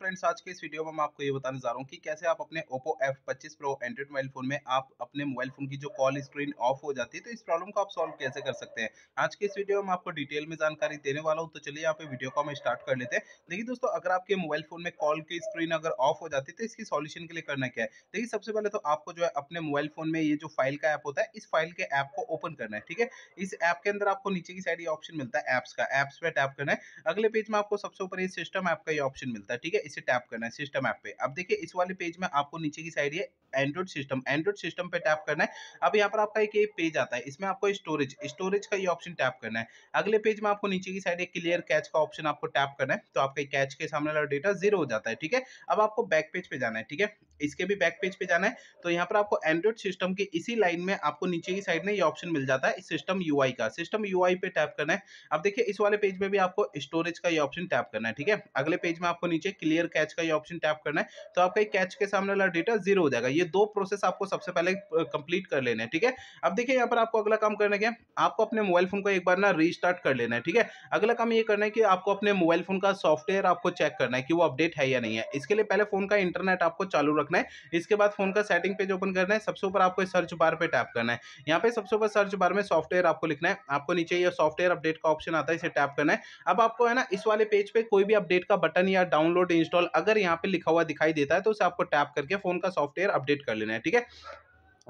friends आज के इस वीडियो में मैं आपको ये बताने जा रहा हूँ कि कैसे आप अपने ओप्पो एफ पच्चीस प्रो एंड्रॉइड मोबाइल फोन में आप अपने मोबाइल फोन की जो कॉल स्क्रीन ऑफ हो जाती है तो इस प्रॉब्लम को आप सॉल्व कैसे कर सकते हैं आज के इस वीडियो में आपको डिटेल में जानकारी देने वाला हूँ तो चलिए यहाँ पे वीडियो को हम स्टार्ट कर लेते हैं देखिए दोस्तों अगर आपके मोबाइल फोन में कॉल की स्क्रीन अगर ऑफ हो जाती है तो इसकी सोल्यूशन के लिए करना क्या है देखिए सबसे पहले तो आपको जो है अपने मोबाइल फोन में ये जो फाइल का ऐप होता है इस फाइल के ऐप को ओपन करना है ठीक है इस ऐप के अंदर आपको नीचे की साइड ये ऑप्शन मिलता है ऐप्स का ऐप्स पर टैप करना है अगले पेज में आपको सबसे ऊपर ये सिस्टम ऐप का ये ऑप्शन मिलता है ठीक है इसे टैप करना है सिस्टम ऐप पे अब देखिए इस वाले पेज में आपको नीचे की साइड ये एंड्रॉइड सिस्टम एंड्रॉइड सिस्टम पे टैप करना है अब यहाँ पर आपका एक ये पेज आता है इसमें आपको स्टोरेज स्टोरेज का ये ऑप्शन टैप करना है अगले पेज में आपको नीचे की साइड एक क्लियर कैच का ऑप्शन आपको टैप करना है तो आपका कैच के सामने वाला डेटा जीरो हो जाता है ठीक है अब आपको बैक पेज पे जाना है ठीक है इसके भी बैक पेज पे जाना है तो यहाँ पर आपको एंड्रॉइड सिस्टम के इसी लाइन में आपको नीचे की साइड में ये ऑप्शन मिल जाता है सिस्टम यू का सिस्टम यू पे टैप करना है अब देखिए इस वाले पेज में भी आपको स्टोरेज का ये ऑप्शन टैप करना है ठीक है अगले पेज में आपको नीचे क्लियर कैच का ये ऑप्शन टैप करना है तो आपका कैच के सामने वाला डेटा जीरो हो जाएगा ये दो प्रोसेस आपको सबसे पहले कंप्लीट कर लेना है ठीक है अब देखिए यहाँ पर आपको अगला काम करने के आपको अपने मोबाइल फोन को एक बार ना रिस्टार्ट कर लेना है ठीक है अगला काम ये करना है कि आपको अपने मोबाइल फोन का सॉफ्टवेयर आपको चेक करना है कि वो अपडेट है या नहीं है इसके लिए पहले फोन का इंटरनेट आपको चालू रखना है इसके बाद फोन का सेटिंग पेज ओपन करना है सबसे ऊपर आपको सर्च बार पर टैप करना है यहाँ पे सबसे ऊपर सर्च बार में सॉफ्टवेयर आपको लिखना है आपको नीचे यह सॉफ्टवेयर अपडेट का ऑप्शन आता है इसे टैप करना है अब आपको है ना इस वाले पेज पे कोई भी अपडेट का बटन या डाउनलोड इंस्टॉल अगर यहाँ पे लिखा हुआ दिखाई देता है तो उसे आपको टैप करके फोन का सॉफ्टवेयर अपडेट कर लेना है ठीक है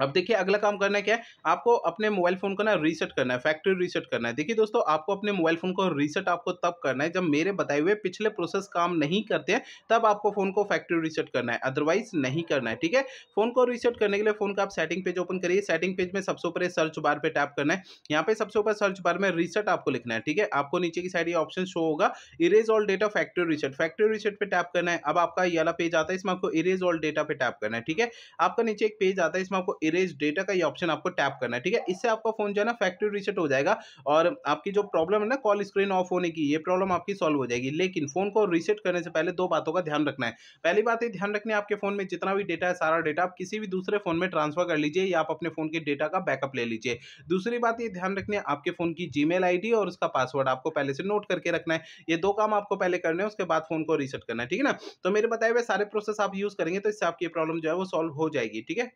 अब देखिए अगला काम करना क्या है आपको अपने मोबाइल फ़ोन को ना रीसेट करना है फैक्ट्री रीसेट करना है देखिए दोस्तों आपको अपने मोबाइल फ़ोन को रीसेट आपको तब करना है जब मेरे बताए हुए पिछले प्रोसेस काम नहीं करते हैं तब आपको फ़ोन को फैक्ट्री रीसेट करना है अदरवाइज नहीं करना है ठीक है फ़ोन को रीसेट करने के लिए फ़ोन का आप सेटिंग पेज ओपन करिए सेटिंग पेज में सबसे ऊपर सर्च बार पर टैप करना है यहाँ पे सबसे ऊपर सर्च बार में रीसेट आपको लिखना है ठीक है आपको नीचे की साइड ये ऑप्शन शो होगा erase all data factory reset factory reset पर टैप करना है अब आपका ये पेज आता है इसमें आपको इरेज ऑल डेटा पे टैप करना है ठीक है आपका नीचे एक पेज आता है इसमें आपको इरेज डेटा का ये ऑप्शन आपको टैप करना है ठीक है इससे आपका फोन जो है ना फैक्ट्री रिसेट हो जाएगा और आपकी जो प्रॉब्लम है ना कॉल स्क्रीन ऑफ होने की ये प्रॉब्लम आपकी सॉल्व हो जाएगी लेकिन फोन को रिसेट करने से पहले दो बातों का ध्यान रखना है पहली बात ये ध्यान रखनी है आपके फोन में जितना भी डेटा है सारा डेटा आप किसी भी दूसरे फोन में ट्रांसफर कर लीजिए या आप अपने फोन के डेटा का बैकअप ले लीजिए दूसरी बात ये ध्यान रखनी है आपके फोन की जी मेल और उसका पासवर्ड आपको पहले से नोट करके रखना है ये दो काम आपको पहले करने हैं उसके बाद फोन को रिसेट करना है ठीक है ना तो मेरे बताए हुए सारे प्रोसेस आप यूज करेंगे तो इससे आपकी प्रॉब्लम जो है वो सॉल्व हो जाएगी ठीक है